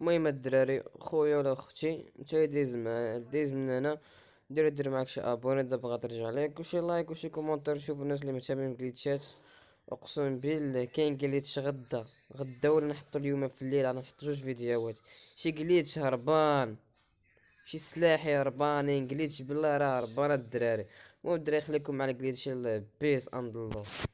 المهم الدراري خويا ولا اختي انت دايز مع دايز من هنا دير دير معاك شي ابوني دابا ترجع ليك وشي لايك وشي كومونتير شوف الناس اللي مهتمين بالجليتشات اقسم بالله كاين جليتش غدا غدا ولا نحطو اليوم في الليل انا نحط جوج فيديوهات شي جليتش هربان شي سلاحي هربانين جليتش بالله راه هربان الدراري المهم الدراري خليكم مع الجليتش بيس اند الله